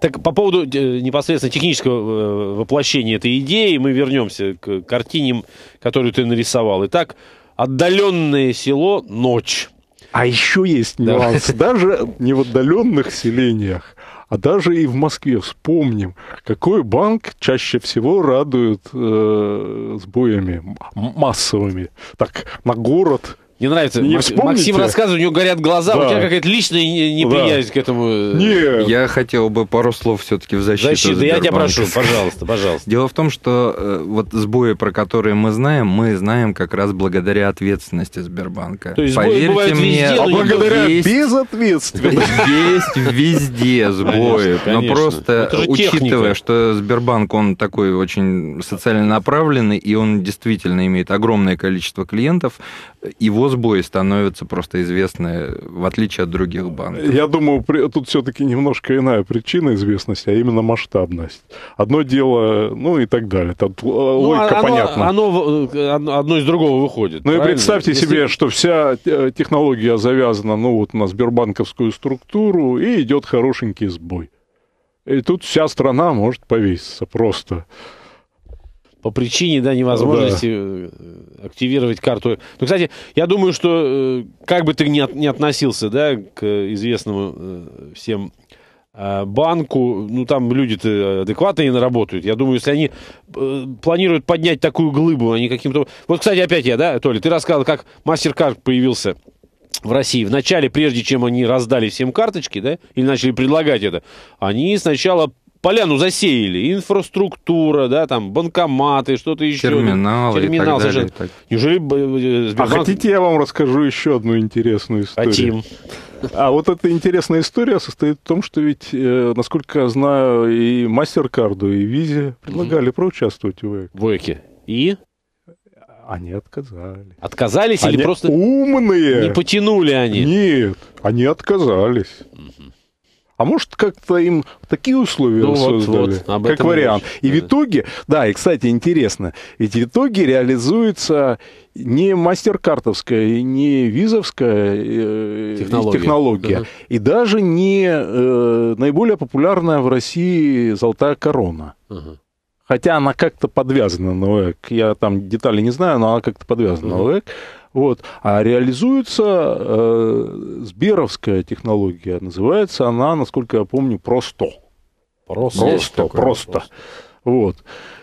Так, по поводу э, непосредственно технического э, воплощения этой идеи, мы вернемся к картине, которую ты нарисовал. Итак, отдаленное село «Ночь». А еще есть нюанс. Даже не в отдаленных селениях, а даже и в Москве вспомним, какой банк чаще всего радует э, сбоями массовыми. Так, на город не нравится. Не Максим, рассказывает, у него горят глаза, да. у тебя какая-то личная неприязнь да. к этому. Э, не. Я хотел бы пару слов все-таки в защиту. Защита, я тебя прошу, пожалуйста, пожалуйста. Дело в том, что э, вот сбои, про которые мы знаем, мы знаем как раз благодаря ответственности Сбербанка. То есть Поверьте сбои мне, везде, а благодаря есть, безответственности. Есть везде сбои. но просто учитывая, что Сбербанк, он такой очень социально направленный, и он действительно имеет огромное количество клиентов, его сбои становятся просто известны, в отличие от других банков. Я думаю, тут все-таки немножко иная причина известности, а именно масштабность. Одно дело, ну и так далее. Тут э, ну, логика ну, оно, понятна. Оно, э, оно одно из другого выходит. Ну и представьте Если... себе, что вся э, технология завязана, ну вот на сбербанковскую структуру, и идет хорошенький сбой. И тут вся страна может повеситься просто по причине да, невозможности да. Э, активировать карту. Ну, кстати, я думаю, что э, как бы ты ни, от, ни относился да, к известному э, всем банку, ну там люди-то адекватные работают. Я думаю, если они э, планируют поднять такую глыбу, они каким-то... Вот, кстати, опять я, да, Толя, ты рассказывал, как MasterCard появился в России. Вначале, прежде чем они раздали всем карточки, да, или начали предлагать это, они сначала поляну засеяли, инфраструктура, да, там банкоматы, что-то еще. Терминалы Терминал, и так далее. Так... Неужели э, э, а Сбербанк... А хотите, я вам расскажу еще одну интересную историю? Хотим. А вот эта интересная история состоит в том, что ведь, э, насколько я знаю, и MasterCard, и Visa предлагали mm-hmm. проучаствовать в ЭК. В ЭКе. И? Они отказались. Отказались они или просто умные? Не потянули они? Нет, они отказались. Угу а может как-то им такие условия ну, создали, вот, вот, как вариант. И да. в итоге, да, и, кстати, интересно, ведь в итоге реализуется не мастер-картовская, не визовская э, технология, технология да. и даже не э, наиболее популярная в России золотая корона. Угу. Хотя она как-то подвязана на ОЭК. Я там детали не знаю, но она как-то подвязана угу. на ОЭК. Вот. А реализуется э, сберовская технология, называется она, насколько я помню, просто. Просто. Просто. просто. Вот.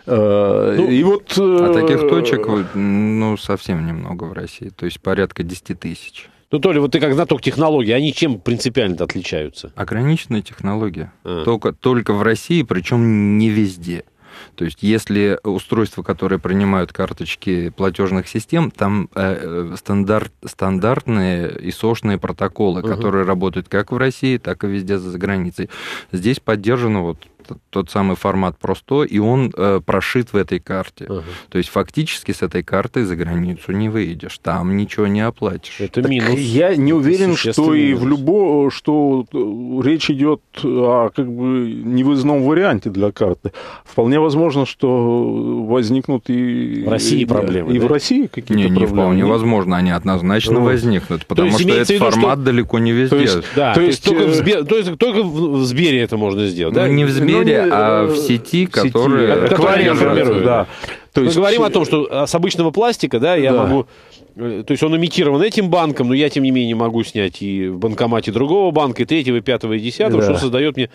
Э, ну, и вот... Э, а таких точек ну, совсем немного в России, то есть порядка 10 тысяч. Ну, Толя, вот ты как знаток технологии? они чем принципиально отличаются? Ограниченная технология. А. Только, только в России, причем не везде. То есть если устройства, которые принимают карточки платежных систем, там э, э стандарт, стандартные и сошные протоколы, угу. которые работают как в России, так и везде за границей. Здесь поддержано вот тот самый формат просто, и он э, прошит в этой карте. Ага. То есть фактически с этой картой за границу не выйдешь, там ничего не оплатишь. Это так минус. Я не уверен, что и в любо, что э, речь идет о как бы невыездном варианте для карты. Вполне возможно, что возникнут и в России и, проблемы. И да? в России какие-то не, не проблемы. вполне возможно, они однозначно вот. возникнут, потому есть, что этот виду, формат что... далеко не везде. То есть, да, то, есть, э, то, есть, только, в Сбере, то есть только в Сбере это можно сделать, ну, да? Не в Сбере деле, ну, не, а ну, в сети, в которые... Сети, которые формируют, да. То есть... Мы говорим о том, что с обычного пластика, да, я да. могу... Э, то есть он имитирован этим банком, но я, тем не менее, могу снять и в банкомате другого банка, и третьего, и пятого, и десятого, да. что создает мне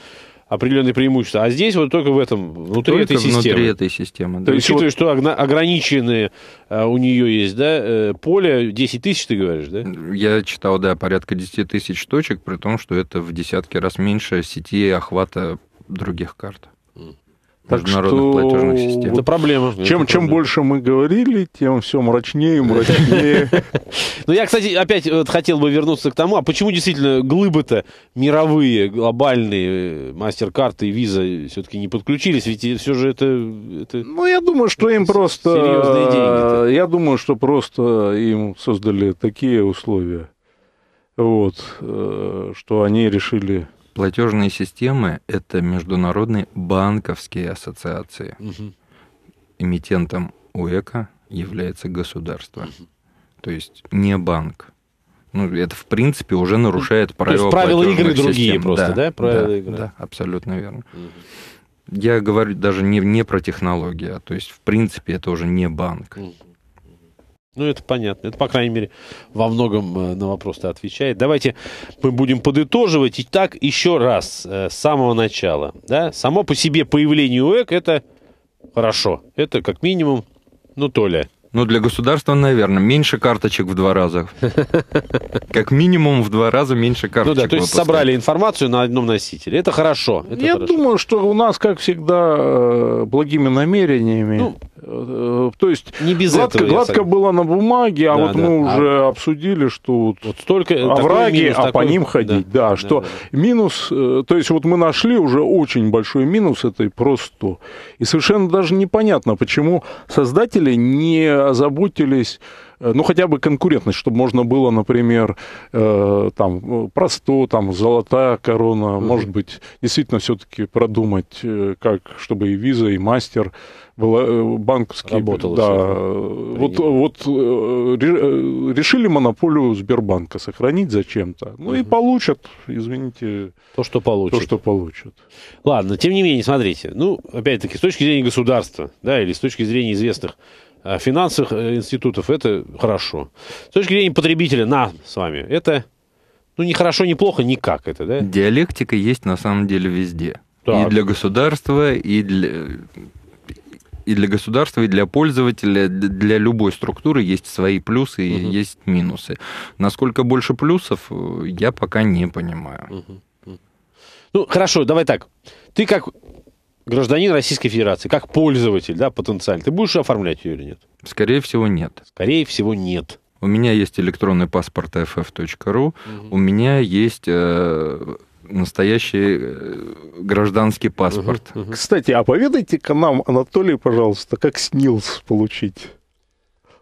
определенные преимущества. А здесь вот только в этом, внутри только этой системы. внутри этой системы. Да. То есть, учитывая, что ограниченные а, у нее есть, да, э, поле 10 тысяч, ты говоришь, да? Я читал, да, порядка 10 тысяч точек, при том, что это в десятки раз меньше сети охвата других карт. Так что... Это проблема. Чем, это чем проблема. больше мы говорили, тем все мрачнее, и мрачнее. Ну, я, кстати, опять хотел бы вернуться к тому, а почему действительно глыбы-то мировые, глобальные, мастер-карты э, и виза все-таки не подключились? Ведь все же это... Ну, я думаю, что им просто... Серьезные деньги. Э, я думаю, что просто им создали такие условия, вот, э, что они решили Платежные системы – это международные банковские ассоциации. Угу. Эмитентом УЭКа является государство, угу. то есть не банк. Ну, это, в принципе, уже ну, нарушает правила То есть правила игры систем. другие просто, да? да? Правила да, игры. Да, абсолютно верно. Угу. Я говорю даже не, не про технологии, а то есть, в принципе, это уже не банк. Угу. Ну, это понятно. Это, по крайней мере, во многом э, на вопросы отвечает. Давайте мы будем подытоживать. Итак, еще раз, э, с самого начала. Да? Само по себе появление УЭК – это хорошо. Это как минимум, ну, Толя. Ну, для государства, наверное, меньше карточек в два раза. Как минимум в два раза меньше карточек. Ну да, то есть собрали информацию на одном носителе. Это хорошо. Это Я хорошо. думаю, что у нас, как всегда, э, благими намерениями. Ну, э, э, то есть не без гладко, этого, гладко было на бумаге, а да, вот да. мы а уже а... обсудили, что вот столько овраги, минус, а такой... по ним ходить. Да, да, да что да. минус, то есть вот мы нашли уже очень большой минус этой просто. И совершенно даже непонятно, почему создатели не озаботились э, ну, хотя бы конкурентность, чтобы можно было, например, э, там, просто, там, золотая корона, mm может быть, действительно все-таки продумать, э, как, чтобы и виза, и мастер была, э, банковский... Работало да, вот, вот решили монополию Сбербанка сохранить зачем-то. Ну, mm и получат, извините... То, что получат. То, что получат. Ладно, тем не менее, смотрите, ну, опять-таки, с точки зрения государства, да, или с точки зрения известных Э, финансовых э, институтов, это хорошо. С точки зрения потребителя, на с вами, это ну, не хорошо, не плохо, никак это, да? Диалектика есть на самом деле везде. Так. И для государства, и для и для государства, и для пользователя, для любой структуры есть свои плюсы и угу. есть минусы. Насколько больше плюсов, э, я пока не понимаю. Угу. Ну, хорошо, давай так. Ты как гражданин Российской Федерации, как пользователь, да, потенциально, ты будешь оформлять ее или нет? Скорее всего, нет. Скорее всего, нет. У меня есть электронный паспорт ff.ru, угу. у меня есть э, настоящий э, гражданский паспорт. Угу, угу. Кстати, а поведайте к нам, Анатолий, пожалуйста, как СНИЛС получить?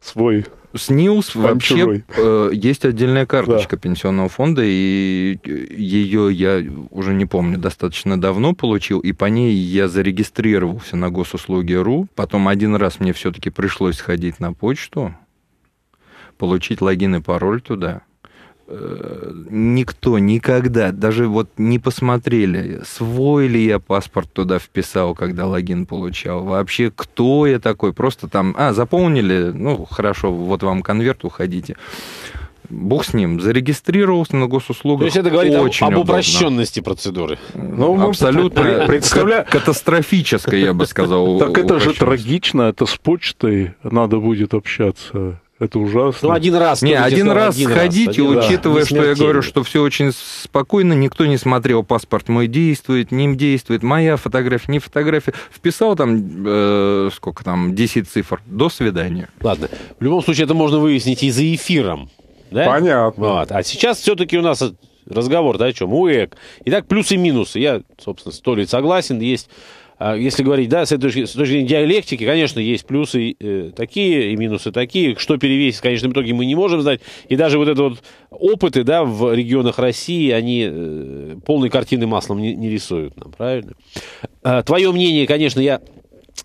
свой СНИЛС вообще чужой. Э, есть отдельная карточка да. пенсионного фонда, и э, ее я уже не помню, достаточно давно получил, и по ней я зарегистрировался на госуслуги.ру. Потом один раз мне все-таки пришлось сходить на почту, получить логин и пароль туда. Э, никто никогда даже вот не посмотрели, свой ли я паспорт туда вписал, когда логин получал, вообще кто я такой, просто там, а, заполнили, ну, хорошо, вот вам конверт, уходите. Бог с ним, зарегистрировался на госуслугах. То есть это говорит очень об, об упрощенности процедуры. Ну, ну Абсолютно представля... катастрофическая, я бы сказал. Так это же трагично, это с почтой надо будет общаться. Это ужасно. Ну, один раз. Не, один раз один сходите, учитывая, что я говорю, что все очень спокойно, никто не смотрел, паспорт мой действует, ним действует, моя фотография, не фотография. Вписал там, э, сколько там, 10 цифр. До свидания. Ладно. В любом случае, это можно выяснить и за эфиром. Да? Понятно. Вот. А сейчас все-таки у нас разговор, да, о чем? УЭК. Итак, плюсы и минусы. Я, собственно, с лет согласен. Есть а если говорить, да, с этой точки, с точки зрения диалектики, конечно, есть плюсы э, такие и минусы такие. Что перевесить, конечно, в итоге мы не можем знать. И даже вот это вот опыты, да, в регионах России, они э, полной картины маслом не, не рисуют нам, правильно? Э, а твое мнение, конечно, я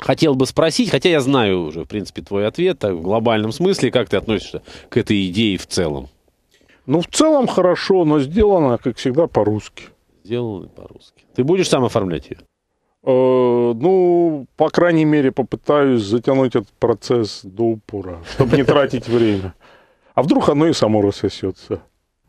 хотел бы спросить, хотя я знаю уже, в принципе, твой ответ так, в глобальном смысле, как ты относишься к этой идее в целом? Ну, в целом хорошо, но сделано, как всегда, по-русски. Сделано по-русски. Ты будешь сам оформлять ее? Э, ну, по крайней мере, попытаюсь затянуть этот процесс до упора, чтобы не тратить время. А вдруг оно и само рассосется.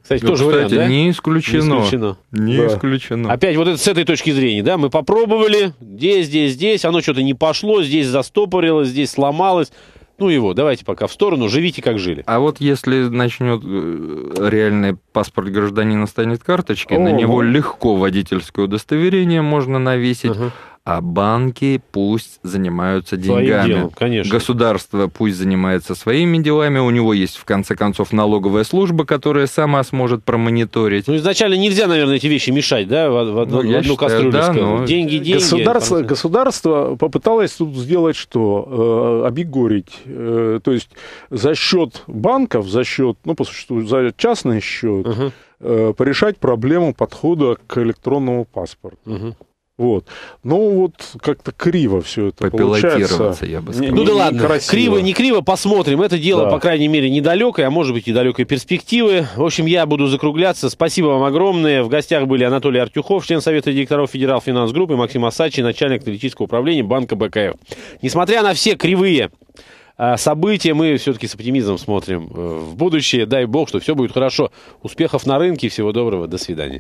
Кстати, ну, тоже кстати, вариант, да? не исключено. Не исключено. Не да. исключено. Опять вот это с этой точки зрения, да, мы попробовали, здесь, здесь, здесь, оно что-то не пошло, здесь застопорилось, здесь сломалось ну его, давайте пока в сторону, живите как жили. А вот если начнет э, реальный паспорт гражданина станет карточкой, о на него ну. легко водительское удостоверение можно навесить. Угу а банки пусть занимаются деньгами. Делом, конечно. Государство пусть занимается своими делами, у него есть, в конце концов, налоговая служба, которая сама сможет промониторить. Ну, изначально нельзя, наверное, эти вещи мешать, да, в, в, ну, в одну считаю, кастрюлю. Да, но... Деньги, деньги. Государство, государство попыталось тут сделать что? Э, Обегорить. Э, то есть за счет банков, за счет, ну, по существу, за частный счет, угу. порешать проблему подхода к электронному паспорту. Угу. Вот. Ну, вот как-то криво все это получается. я бы сказал. Ну да ладно, красиво. криво, не криво, посмотрим. Это дело, да. по крайней мере, недалекое, а может быть и далекой перспективы. В общем, я буду закругляться. Спасибо вам огромное. В гостях были Анатолий Артюхов, член Совета директоров Федерал Финанс Группы, Максим Асачи, начальник аналитического управления Банка БКФ. Несмотря на все кривые а, события, мы все-таки с оптимизмом смотрим э, в будущее. Дай бог, что все будет хорошо. Успехов на рынке, всего доброго, до свидания.